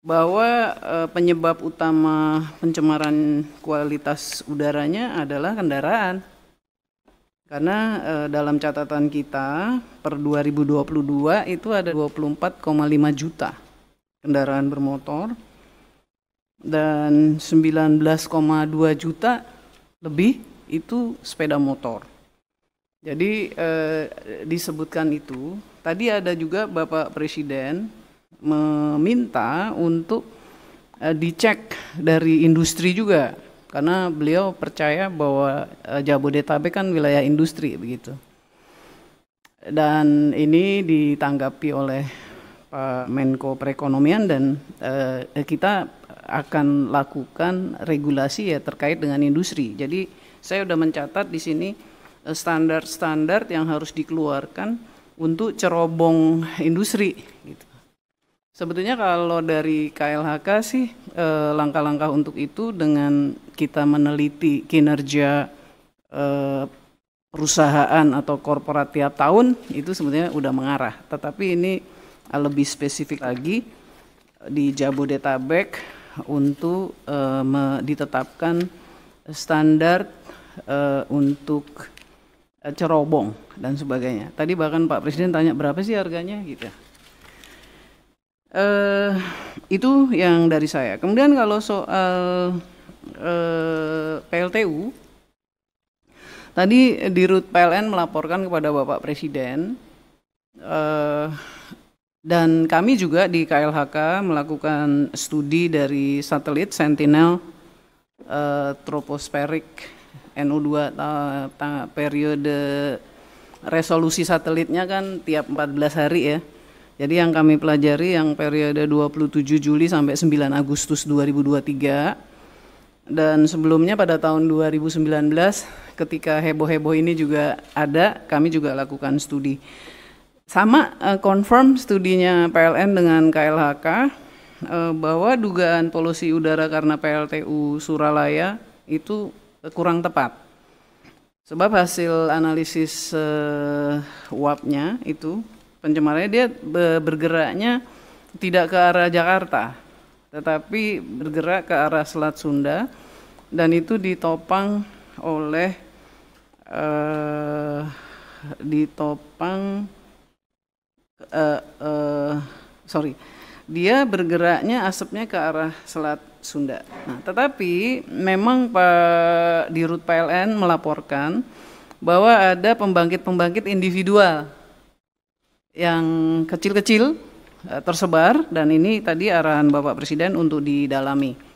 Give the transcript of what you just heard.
bahwa uh, penyebab utama pencemaran kualitas udaranya adalah kendaraan. Karena uh, dalam catatan kita per 2022 itu ada 24,5 juta kendaraan bermotor dan 19,2 juta lebih itu sepeda motor. Jadi eh, disebutkan itu. Tadi ada juga Bapak Presiden meminta untuk uh, dicek dari industri juga karena beliau percaya bahwa uh, Jabodetabek kan wilayah industri begitu. Dan ini ditanggapi oleh Pak Menko Perekonomian dan uh, kita akan lakukan regulasi ya terkait dengan industri. Jadi saya sudah mencatat di sini standar-standar yang harus dikeluarkan untuk cerobong industri Sebetulnya kalau dari KLHK sih eh, langkah-langkah untuk itu dengan kita meneliti kinerja eh, perusahaan atau korporat tiap tahun itu sebetulnya udah mengarah. Tetapi ini eh, lebih spesifik lagi eh, di Jabodetabek untuk eh, ditetapkan standar eh, untuk eh, cerobong dan sebagainya. Tadi bahkan Pak Presiden tanya berapa sih harganya gitu. Ya. Uh, itu yang dari saya. Kemudian kalau soal uh, eh, PLTU, tadi di Rut PLN melaporkan kepada Bapak Presiden, uh, dan kami juga di KLHK melakukan studi dari satelit Sentinel uh, Tropospheric NO2 periode resolusi satelitnya kan tiap 14 hari ya jadi yang kami pelajari yang periode 27 Juli sampai 9 Agustus 2023 dan sebelumnya pada tahun 2019 ketika heboh-heboh ini juga ada, kami juga lakukan studi. Sama uh, confirm studinya PLN dengan KLHK uh, eh, bahwa dugaan polusi udara karena PLTU Suralaya itu kurang tepat. Sebab hasil analisis uh, uapnya itu pencemarannya dia bergeraknya tidak ke arah Jakarta, tetapi bergerak ke arah Selat Sunda dan itu ditopang oleh eh, ditopang eh, eh, sorry dia bergeraknya asapnya ke arah Selat Sunda. Nah, tetapi memang Pak Dirut PLN melaporkan bahwa ada pembangkit-pembangkit individual yang kecil-kecil eh, tersebar dan ini tadi arahan Bapak Presiden untuk didalami.